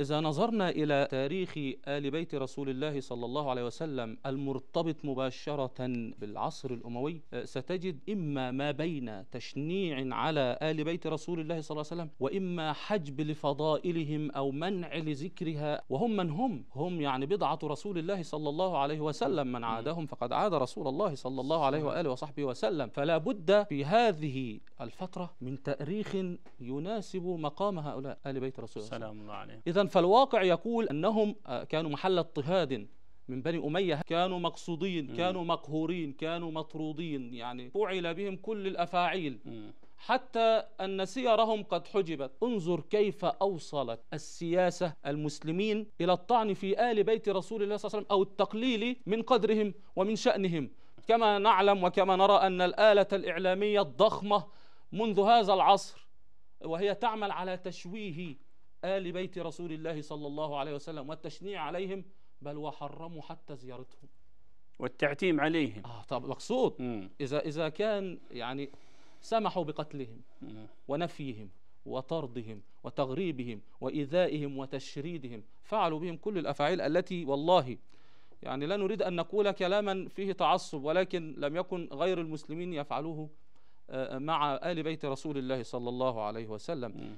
إذا نظرنا إلى تاريخ آل بيت رسول الله صلى الله عليه وسلم المرتبط مباشرة بالعصر الأموي آه، ستجد إما ما بين تشنيع على آل بيت رسول الله صلى الله عليه وسلم وإما حجب لفضائلهم أو منع لذكرها وهم من هم هم يعني بضعة رسول الله صلى الله عليه وسلم من عادهم فقد عاد رسول الله صلى الله عليه وآله وصحبه وسلم فلا بد في هذه الفترة من تأريخ يناسب مقام هؤلاء آل بيت رسول الله سلام الله عليه إذا فالواقع يقول أنهم آه، كانوا محل اضطهاد من بني أمية كانوا مقصودين م. كانوا مقهورين كانوا مطرودين يعني فعل بهم كل الأفاعيل م. حتى أن سيرهم قد حجبت انظر كيف أوصلت السياسة المسلمين إلى الطعن في آل بيت رسول الله صلى الله عليه وسلم أو التقليل من قدرهم ومن شأنهم كما نعلم وكما نرى أن الآلة الإعلامية الضخمة منذ هذا العصر وهي تعمل على تشويه آل بيت رسول الله صلى الله عليه وسلم والتشنيع عليهم بل وحرموا حتى زيارتهم والتعتيم عليهم آه طب مقصود إذا إذا كان يعني سمحوا بقتلهم ونفيهم وطردهم وتغريبهم وإيذائهم وتشريدهم فعلوا بهم كل الأفاعيل التي والله يعني لا نريد أن نقول كلاما فيه تعصب ولكن لم يكن غير المسلمين يفعلوه آه، مع آل بيت رسول الله صلى الله عليه وسلم